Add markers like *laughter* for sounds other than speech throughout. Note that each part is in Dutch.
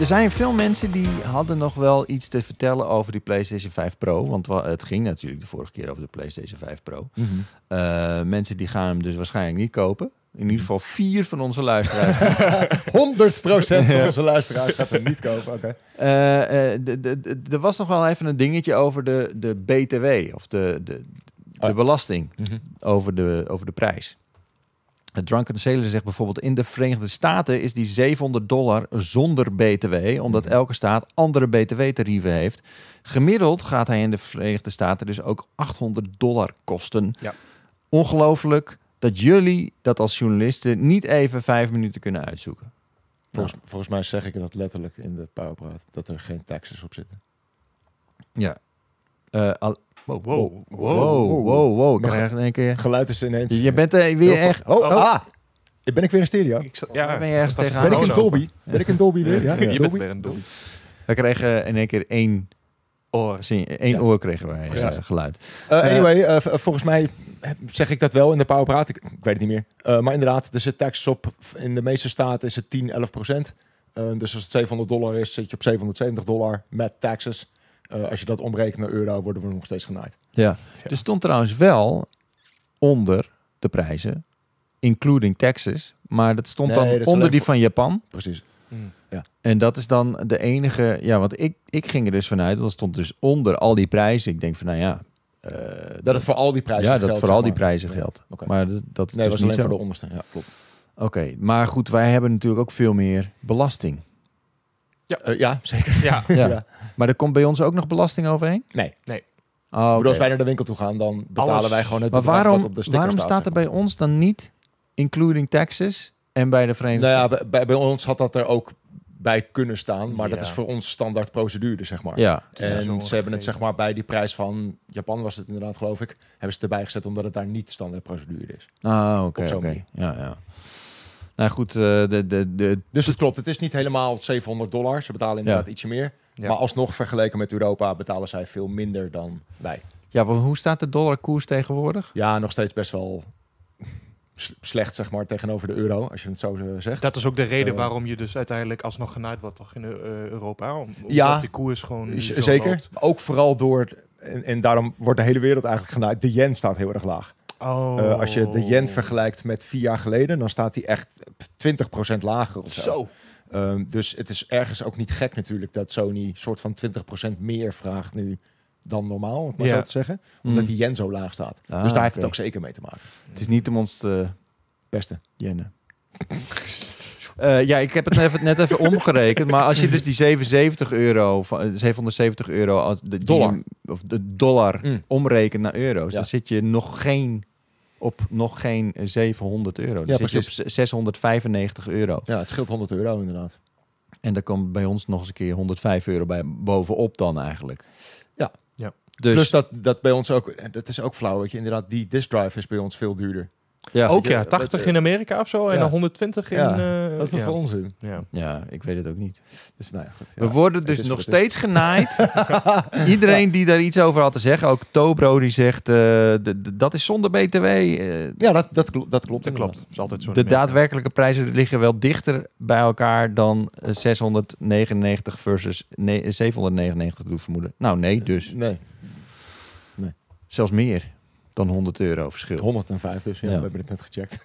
Er zijn veel mensen die hadden nog wel iets te vertellen over die PlayStation 5 Pro. Want het ging natuurlijk de vorige keer over de PlayStation 5 Pro. Mhm. Eh, mensen die gaan hem dus waarschijnlijk niet kopen. In ieder geval vier van onze luisteraars. 100% *laughs* van onze luisteraars gaat hem niet kopen. Oké. Eh, eh, er was nog wel even een dingetje over de, de BTW of de, de, de, oh. belasting mhm. over, de, over de prijs. Drunken Sailor zegt bijvoorbeeld: in de Verenigde Staten is die 700 dollar zonder BTW, omdat mhm. elke staat andere BTW-tarieven heeft. Gemiddeld gaat hij in de Verenigde Staten dus ook 800 dollar kosten. Ja. Ongelooflijk dat jullie dat als journalisten niet even vijf minuten kunnen uitzoeken. Volgens, nou. volgens mij zeg ik dat letterlijk in de Powerpraat, dat er geen taxes op zitten. Ja, eh, al, Wow, wow, wow, wow, wow. Ik krijg in één keer... Geluid is ineens... Je bent weer echt... Oh, oh, ah! Ben ik weer in stereo? ja, ben je ergens tegenaan? Ben ik een Dolby? Ben ik een Dolby weer? Ja, je bent weer een Dolby. We kregen in één keer één oor, één oor kregen wij eh, geluid. Eh, eh, anyway, volgens mij zeg ik dat wel in de Power Praat. Ik, weet het niet meer. maar inderdaad, er zit tax op. In de meeste staten is het 10, 11 procent. dus als het 700 dollar is, zit je op 770 dollar met taxes. Eh, als je dat omrekent naar euro, worden we nog steeds genaaid. Ja. ja, er stond trouwens wel onder de prijzen, including taxes, maar dat stond dan onder die van Japan. Precies. Mm. Ja. En dat is dan de enige, ja, want ik, ik ging er dus vanuit, dat stond dus onder al die prijzen. Ik denk van, nou ja, eh, dat, het voor al die prijzen geldt. Ja, dat voor al die prijzen geldt. Maar dat, dat nee, dus was alleen zo. voor de onderste. Ja, klopt. Oké, maar goed, wij hebben natuurlijk ook veel meer belasting. Ja, eh, ja zeker. Ja. *laughs* ja. Maar er komt bij ons ook nog belasting overheen? Nee. Nee. Oh, als wij naar de winkel toe gaan, dan betalen wij gewoon het maar waarom, op de sticker waarom staat. er bij ons dan niet including taxes en bij de Verenigde Nou ja, bij, bij ons had dat er ook bij kunnen staan. Maar dat is voor ons standaard procedure, zeg maar. Ja. En ze hebben het zeg maar bij die prijs van Japan was het inderdaad, geloof ik, hebben ze erbij gezet omdat het daar niet standaard procedure is. Ah, oké. Okay, Ja, ja. Nou goed, eh, de, de, de... dus het klopt. Het is niet helemaal 700 dollar. Ze betalen inderdaad ietsje meer. Maar alsnog vergeleken met Europa betalen zij veel minder dan wij. Ja, want hoe staat de dollarkoers tegenwoordig? Ja, nog steeds best wel slecht zeg maar, tegenover de euro, als je het zo eh, zegt. Dat is ook de reden eh, waarom je dus uiteindelijk alsnog genaaid wordt toch in eh, Europa? Om, ja, die koers gewoon... zeker. Ook vooral door... En, daarom wordt de hele wereld eigenlijk genaaid. De yen staat heel erg laag. Oh. als je de yen vergelijkt met vier jaar geleden, dan staat die echt 20% lager of zo. Ehm, dus het is ergens ook niet gek natuurlijk dat Sony soort van 20% meer vraagt nu dan normaal, om maar zo te zeggen. Omdat mhm. die yen zo laag staat. Ah, dus daar heeft het ook zeker mee te maken. Het is niet om ons te... beste eh, ja, ik heb het net even, net even omgerekend. Maar als je dus die 77 euro, 770 eh, euro als de dollar, of de dollar mm. omrekent naar euro's, dan zit je nog geen op nog geen 700 eh, euro. Dan ja, zit je op 695 euro. Ja, het scheelt 100 euro inderdaad. En daar komt bij ons nog eens een keer 105 euro bij bovenop dan eigenlijk. Ja. ja. Dus... Plus dat, dat bij ons ook, dat is ook flauw, wat je inderdaad, die disk drive is bij ons veel duurder. Ja, ook ja, 80 eh, eh, in Amerika of zo en dan 120 in... Eh, dat is dat voor onzin? Ja. ja, ik weet het ook niet. Dus, nou goed, We worden dus nog steeds genaaid. *laughs* Iedereen die daar iets over had te zeggen, ook Tobro die zegt dat is zonder BTW. ja, dat, dat, klopt. Dat klopt. Dat klopt. is altijd zo de daadwerkelijke prijzen liggen wel dichter bij elkaar dan 699 versus 799 ik vermoeden. Nou nee, dus. Nee. nee. Zelfs meer dan 100 euro verschil. 105 dus, ja, we hebben het net gecheckt. *laughs*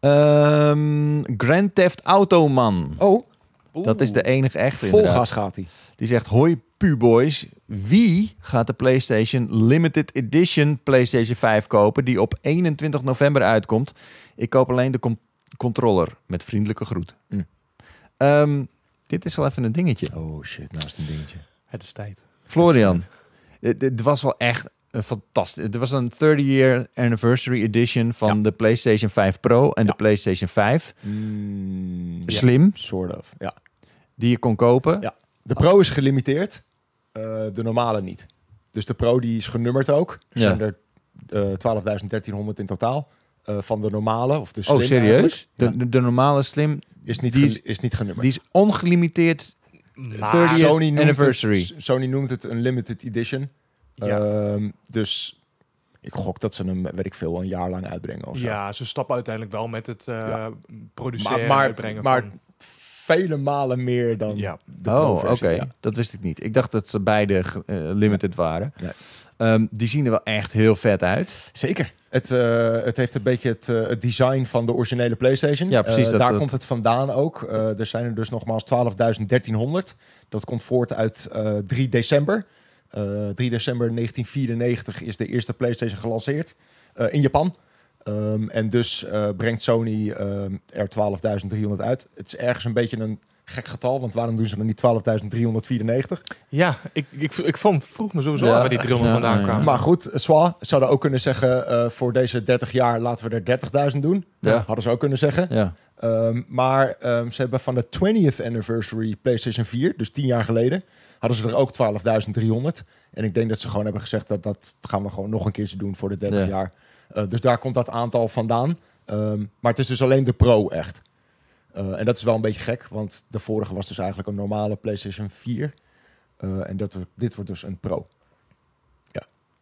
Ehm, Grand Theft Auto Man. Oh. Dat is de enige echte Vol gas gaat hij. Die zegt, hoi puboys, wie gaat de PlayStation Limited Edition PlayStation 5 kopen die op 21 november uitkomt? Ik koop alleen de controller met vriendelijke groet. Mm. Ehm, dit is wel even een dingetje. Oh shit, nou is het een dingetje. Het is tijd. Florian, het was wel echt fantastisch. Het was een 30-year anniversary edition van de PlayStation 5 Pro en de PlayStation 5. Mm, slim. Yeah, sort of, ja. Die je kon kopen. Ja. De Pro is gelimiteerd, eh, de normale niet. Dus de Pro die is genummerd ook. Er zijn er uh, eh, 12.1300 in totaal. Eh, van de normale, of de oh, slim Oh, serieus? De, de, normale slim... Is niet, die is, is niet genummerd. Die is ongelimiteerd maar Sony noemt het een limited edition. Ehm, dus ik gok dat ze hem, weet ik veel, een jaar lang uitbrengen. Ja, ze stappen uiteindelijk wel met het uh, produceren maar, uitbrengen maar, Vele malen meer dan ja. de Oh, oké. Dat wist ik niet. Ik dacht dat ze beide eh, limited waren. Ehm, die zien er wel echt heel vet uit. Zeker. Het, eh, het heeft een beetje het, design van de originele PlayStation. Ja, precies. Dat, daar komt het vandaan ook. er zijn er dus nogmaals 12.1300. Dat komt voort uit 3 december. 3 eh, december 1994 is de eerste PlayStation gelanceerd eh, in Japan. Ehm, en dus eh, brengt Sony ehm, er 12.300 uit. Het is ergens een beetje een gek getal, want waarom doen ze dan niet 12.394? Ja, ik, ik, ik vond, vroeg me sowieso ja, waar die 300 vandaan kwamen. Maar goed, Swa zouden ook kunnen zeggen, voor deze 30 jaar laten we er 30.000 doen. Ja. Hadden ze ook kunnen zeggen. Ja. Ehm, maar ehm, ze hebben van de 20th anniversary PlayStation 4, dus tien jaar geleden, hadden ze er ook 12.300. En ik denk dat ze gewoon hebben gezegd dat dat gaan we gewoon nog een keer doen voor de 30 jaar. Eh, dus daar komt dat aantal vandaan. Ehm, maar het is dus alleen de Pro echt. Eh, en dat is wel een beetje gek, want de vorige was dus eigenlijk een normale PlayStation 4. Eh, en dat, dit wordt dus een Pro.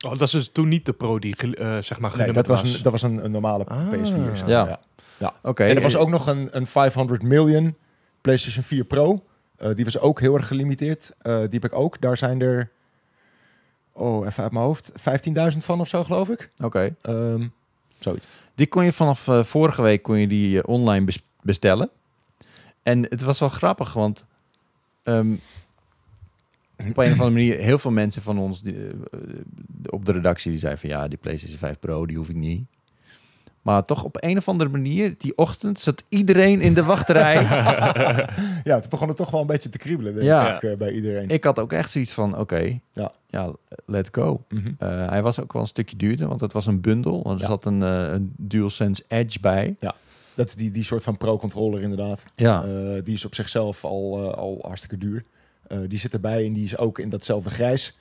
Oh, dat was dus toen niet de Pro die zeg maar nee, dat was. Een, dat was een, normale ah. PS4. Zeg maar. ja. Ja. Oké. En er was eh, ook nog een, een 500 miljoen PlayStation 4 Pro. Eh, die was ook heel erg gelimiteerd. Uh, die heb ik ook. Daar zijn er, oh, even uit mijn hoofd, 15.000 van of zo, geloof ik. Oké. Ehm, zoiets. Die kon je vanaf vorige week kon je die online bestellen. En het was wel grappig, want ehm, op een of andere manier, heel veel mensen van ons die, op de redactie die zeiden van ja, die PlayStation 5 Pro, die hoef ik niet. Maar toch op een of andere manier, die ochtend zat iedereen in de wachtrij. *laughs* ja, het begon er toch wel een beetje te kriebelen denk ja. ik, eh, bij iedereen. Ik had ook echt zoiets van, oké, ja. ja, let go. Mhm. Eh, hij was ook wel een stukje duurder, want het was een bundel. Er zat een, uh, een DualSense Edge bij. Ja. Dat is die, die soort van pro-controller inderdaad. Ja. die is op zichzelf al, al hartstikke duur. die zit erbij en die is ook in datzelfde grijs.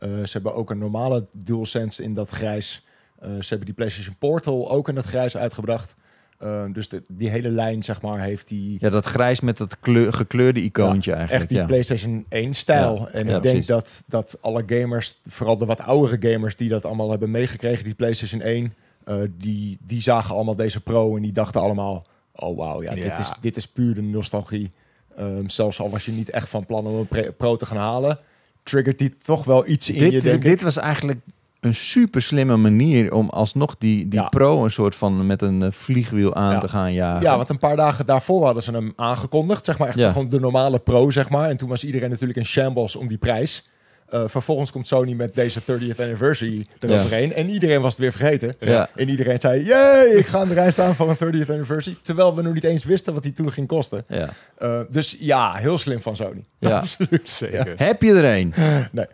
ze hebben ook een normale DualSense in dat grijs. Eh, ze hebben die PlayStation Portal ook in het grijs uitgebracht. Eh, dus de, die hele lijn, zeg maar, heeft die... Ja, dat grijs met dat gekleurde icoontje ja, eigenlijk. Echt die PlayStation 1-stijl. en ik denk dat, dat alle gamers, vooral de wat oudere gamers... die dat allemaal hebben meegekregen, die PlayStation 1... Eh, die, die zagen allemaal deze pro en die dachten allemaal... oh wauw, ja, Dit, is, dit is puur de nostalgie. Ehm, zelfs al was je niet echt van plan om een pro te gaan halen... triggert die toch wel iets in je, denk Dit was eigenlijk een super slimme manier om alsnog die, die pro een soort van met een eh, vliegwiel aan te gaan jagen. Ja, want een paar dagen daarvoor hadden ze hem aangekondigd. Zeg maar echt gewoon de normale pro, zeg maar. En toen was iedereen natuurlijk in shambles om die prijs. Eh, vervolgens komt Sony met deze 30th anniversary eroverheen. Ja. En iedereen was het weer vergeten. Ja. En iedereen zei, jee, ik ga aan de rij staan voor een 30th anniversary. Terwijl we nog niet eens wisten wat die toen ging kosten. Ja. Eh, dus ja, heel slim van Sony. Ja. *laughs* Absoluut zeker. Heb je er een? Nee.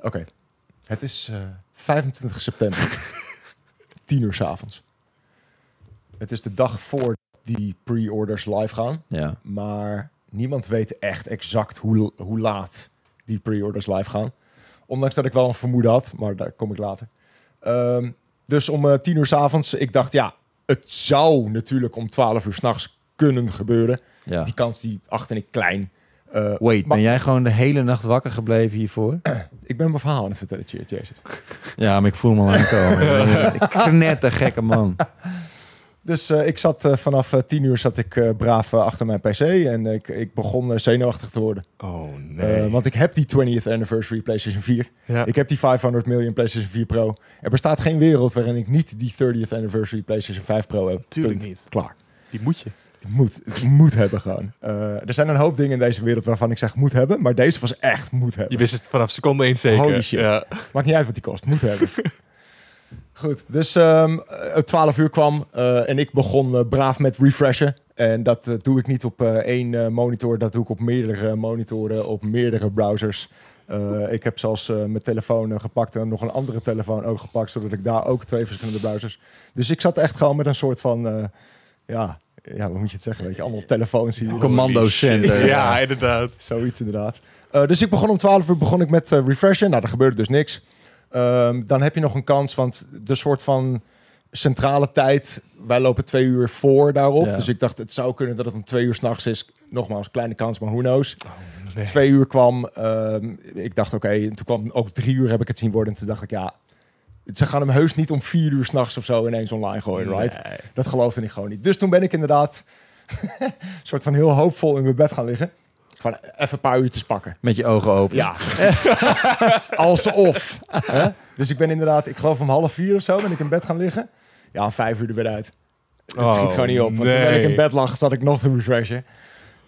Oké. Het is uh, eh, 25 september, 10 *laughs* uur s avonds. Het is de dag voor die pre-orders live gaan. Ja. Maar niemand weet echt exact hoe, hoe laat die pre-orders live gaan. Ondanks dat ik wel een vermoeden had, maar daar kom ik later. Ehm, dus om uh, tien uur s avonds, ik dacht ja, het zou natuurlijk om 12 uur s'nachts kunnen gebeuren. Die kans die achter ik klein. Eh, Wait, ben jij gewoon de hele nacht wakker gebleven hiervoor? *clears throat* ik ben mijn verhaal aan het vertellen, Jezus. *laughs* ja, maar ik voel me al aankomen. *laughs* ik een gekke man. Dus eh, ik zat eh, vanaf tien uur zat ik braaf achter mijn pc en ik, ik begon zenuwachtig te worden. Oh nee. want ik heb die 20th anniversary PlayStation 4. Ja. Ik heb die 500 million PlayStation 4 Pro. Er bestaat geen wereld waarin ik niet die 30th anniversary PlayStation 5 Pro heb. Tuurlijk niet. Klaar. Die moet je moet, het moet hebben gewoon. Eh, er zijn een hoop dingen in deze wereld waarvan ik zeg moet hebben, maar deze was echt moet hebben. Je wist het vanaf seconde één zeker. Holy shit. Ja. Maakt niet uit wat die kost, moet hebben. *laughs* Goed, dus het ehm, eh, 12 uur kwam eh, en ik begon braaf met refreshen. En dat doe ik niet op één monitor, dat doe ik op meerdere monitoren, op meerdere browsers. ik heb zelfs mijn telefoon gepakt en nog een andere telefoon ook gepakt, zodat ik daar ook twee verschillende browsers. Dus ik zat echt gewoon met een soort van ja, ja, hoe moet je het zeggen? Weet je, allemaal telefoons hier. center ja, *laughs* inderdaad. Zoiets inderdaad. Eh, dus ik begon om 12 uur begon ik met eh, refreshen. Nou, er gebeurde dus niks. Ehm, dan heb je nog een kans, want de soort van centrale tijd, wij lopen twee uur voor daarop. Dus ik dacht, het zou kunnen dat het om twee uur s'nachts is. Nogmaals, kleine kans, maar who knows. Oh, Twee uur kwam, ehm, ik dacht oké, en toen kwam ook drie uur heb ik het zien worden. En toen dacht ik, ja, ze gaan hem heus niet om vier uur s'nachts of zo ineens online gooien, right? Dat geloofde ik gewoon niet. Dus toen ben ik inderdaad *laughs* soort van heel hoopvol in mijn bed gaan liggen. Van even een paar uurtjes pakken. Met je ogen open. Ja, precies. *laughs* Alsof. Dus ik ben inderdaad, ik geloof om half vier of zo, ben ik in bed gaan liggen. Ja, om vijf uur er weer uit. Het oh, schiet gewoon niet op. Want toen ik in bed lag, zat ik nog te refreshen.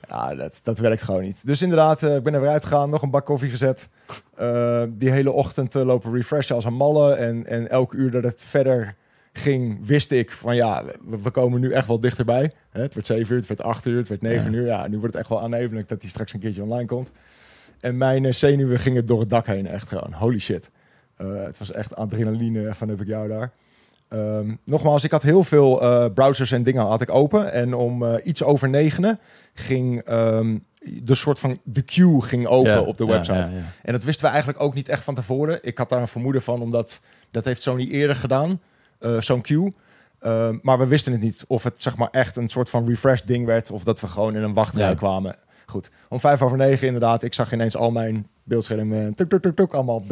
Ja, dat, dat werkt gewoon niet. Dus inderdaad, eh, ik ben er weer uitgegaan, nog een bak koffie gezet. Eh, die hele ochtend uh, lopen refreshen als een malle. En, en elk uur dat het verder ging, wist ik van ja, we, komen nu echt wel dichterbij. Hè, het werd 7 uur, het werd 8 uur, het werd 9 uur. Ja, nu wordt het echt wel aannemelijk dat hij straks een keertje online komt. En mijn zenuwen gingen door het dak heen, echt gewoon. Holy shit. het was echt adrenaline, van heb ik jou daar. Ehm, nogmaals, ik had heel veel eh, browsers en dingen had ik open. En om eh, iets over negenen ging um, de soort van de queue ging open op de website. en dat wisten we eigenlijk ook niet echt van tevoren. Ik had daar een vermoeden van, omdat dat heeft Sony eerder gedaan, eh, zo'n queue. Ehm, maar we wisten het niet of het zeg maar echt een soort van refresh ding werd of dat we gewoon in een wachtrij kwamen. Goed, om vijf over negen inderdaad. Ik zag ineens al mijn beeldschermen, tuk, tuk, tuk, tuk, allemaal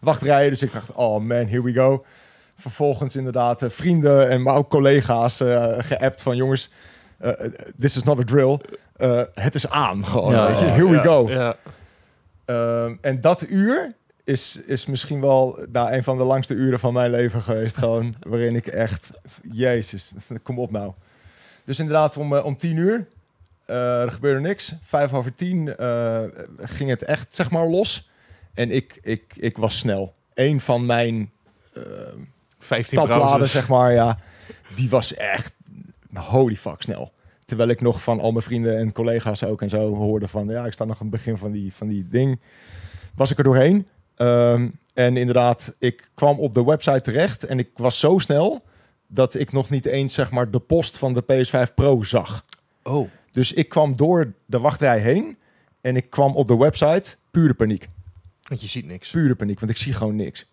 wachtrijen. Dus ik dacht, oh man, here we go vervolgens inderdaad eh, vrienden en maar ook collega's eh, geappt van jongens, eh, this is not a drill. het is aan gewoon. weet je? Here we go. Ehm, en dat uur is, is misschien wel nou, een van de langste uren van mijn leven geweest. Gewoon waarin ik echt, jezus, kom op nou. Dus inderdaad, om, om tien uur er gebeurde niks. Vijf over tien ging het echt, zeg maar, los. En ik, ik, ik was snel. Een van mijn ehm, 15 tabbladen, zeg maar. Ja, die was echt holy fuck snel. Terwijl ik nog van al mijn vrienden en collega's ook en zo hoorde van... ja, ik sta nog aan het begin van die, van die ding. Was ik er doorheen. Ehm, en inderdaad, ik kwam op de website terecht en ik was zo snel... dat ik nog niet eens zeg maar de post van de PS5 Pro zag. Oh. Dus ik kwam door de wachtrij heen en ik kwam op de website pure paniek. Want je ziet niks. Pure paniek, want ik zie gewoon niks.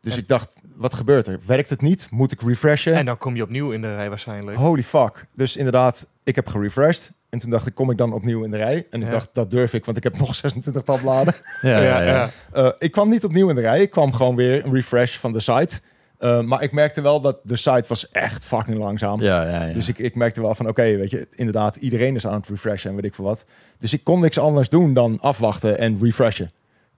Dus ik dacht, wat gebeurt er? Werkt het niet? Moet ik refreshen? En dan kom je opnieuw in de rij waarschijnlijk. Holy fuck. Dus inderdaad, ik heb gerefreshed. En toen dacht ik, kom ik dan opnieuw in de rij? En ik dacht, dat durf ik, want ik heb nog 26 *laughs* tabbladen. ja, ja, eh, ik kwam niet opnieuw in de rij. Ik kwam gewoon weer een refresh van de site. Eh, maar ik merkte wel dat de site was echt fucking langzaam. Ja, ja, ja. Dus ik, ik merkte wel van, oké, weet je, inderdaad, iedereen is aan het refreshen en weet ik veel wat. Dus ik kon niks anders doen dan afwachten en refreshen.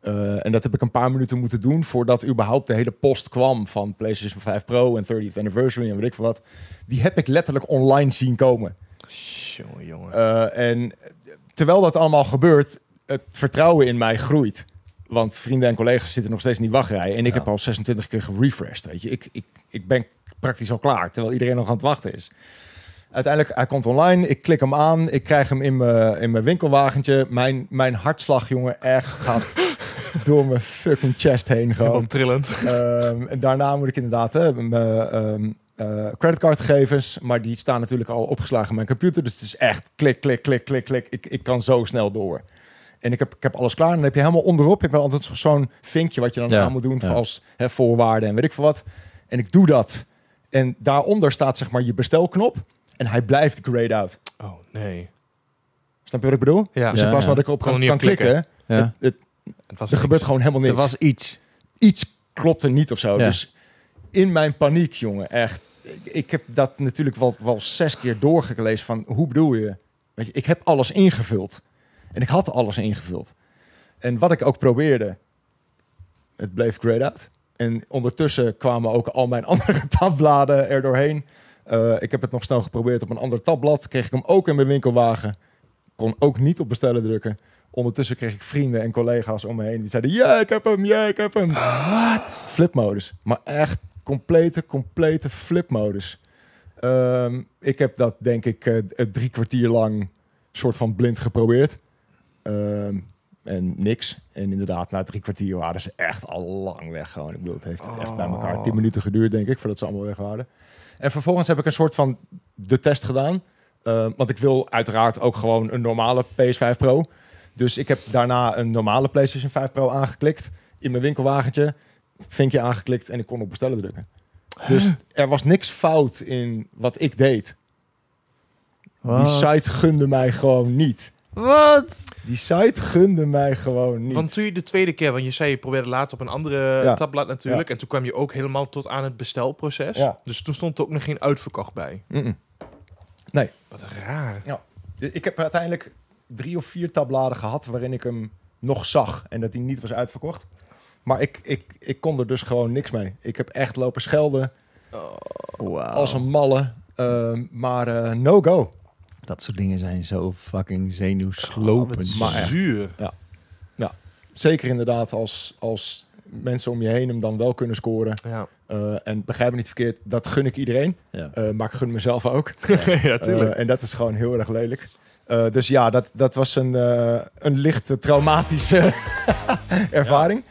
Eh, en dat heb ik een paar minuten moeten doen voordat überhaupt de hele post kwam van PlayStation 5 Pro en 30th Anniversary en weet ik veel wat. Die heb ik letterlijk online zien komen. Jongen, jongen. Eh, en terwijl dat allemaal gebeurt, het vertrouwen in mij groeit. Want vrienden en collega's zitten nog steeds in die wachtrij. En ik heb al 26 keer gerefreshed. Weet je. Ik, ik, ik ben praktisch al klaar, terwijl iedereen nog aan het wachten is. Uiteindelijk, hij komt online. Ik klik hem aan. Ik krijg hem in mijn winkelwagentje. Mijn, mijn hartslag, jongen, echt gaat... *laughs* *laughs* door mijn fucking chest heen gewoon. trillend. Ehm, en daarna moet ik inderdaad mijn um, creditcardgegevens, maar die staan natuurlijk al opgeslagen in mijn computer. Dus het is echt klik, klik, klik, klik, klik. Ik, ik kan zo snel door. En ik heb, ik heb alles klaar. En dan heb je helemaal onderop heb je altijd zo'n vinkje wat je dan ja, aan moet doen als hè, voorwaarden en weet ik veel wat. En ik doe dat. En daaronder staat zeg maar je bestelknop. En hij blijft grayed out. Oh nee. Snap je wat ik bedoel? Ja. Dus wat ik op kan, kan klikken, klikken het, het er gebeurt gewoon helemaal niks. Er was iets. Iets klopte niet of zo. Dus in mijn paniek, jongen, echt. Ik, heb dat natuurlijk wel, wel zes keer doorgelezen van hoe bedoel je? Weet je, ik heb alles ingevuld. En ik had alles ingevuld. En wat ik ook probeerde, het bleef grayed out. En ondertussen kwamen ook al mijn *laughs* andere tabbladen er doorheen. Eh, ik heb het nog snel geprobeerd op een ander tabblad. Kreeg ik hem ook in mijn winkelwagen. Kon ook niet op bestellen drukken. Ondertussen kreeg ik vrienden en collega's om me heen. Die zeiden, ja, ik heb hem, ja, ik heb hem. Wat? Flipmodus. Maar echt complete, complete flipmodus. Um, ik heb dat, denk ik, eh, eh, drie kwartier lang soort van blind geprobeerd. Ehm, en niks. En inderdaad, na drie kwartier waren ze echt al lang weg. Gewoon. Ik bedoel, het heeft echt bij elkaar oh. tien minuten geduurd, denk ik, voordat ze allemaal weg waren. En vervolgens heb ik een soort van de test gedaan. Ehm, want ik wil uiteraard ook gewoon een normale PS5 Pro. Dus ik heb daarna een normale PlayStation 5 Pro aangeklikt. In mijn winkelwagentje. Vinkje aangeklikt en ik kon op bestellen drukken. Dus er was niks fout in wat ik deed. Die site gunde mij gewoon niet. Wat? Die site gunde mij gewoon niet. Want toen je de tweede keer, want je zei je probeerde later op een andere ja. tabblad natuurlijk. En toen kwam je ook helemaal tot aan het bestelproces. Ja. Dus toen stond er ook nog geen uitverkocht bij. Mm Nee. Wat raar. Ja. Ik heb uiteindelijk drie of vier tabbladen gehad waarin ik hem nog zag en dat hij niet was uitverkocht. Maar ik, ik, ik kon er dus gewoon niks mee. Ik heb echt lopen schelden oh, als een malle. Eh, maar eh, no go. Dat soort dingen zijn zo fucking zenuwslopend. maar zuur. Ja. Zeker inderdaad als, als mensen om je heen hem dan wel kunnen scoren. Ja. Eh, en begrijp me niet verkeerd, dat gun ik iedereen. maar ik gun mezelf ook. *laughs* ja, tuurlijk. en dat is gewoon heel erg lelijk. Eh, dus ja, dat, dat was een, uh, een licht eh, traumatische *laughs* ervaring.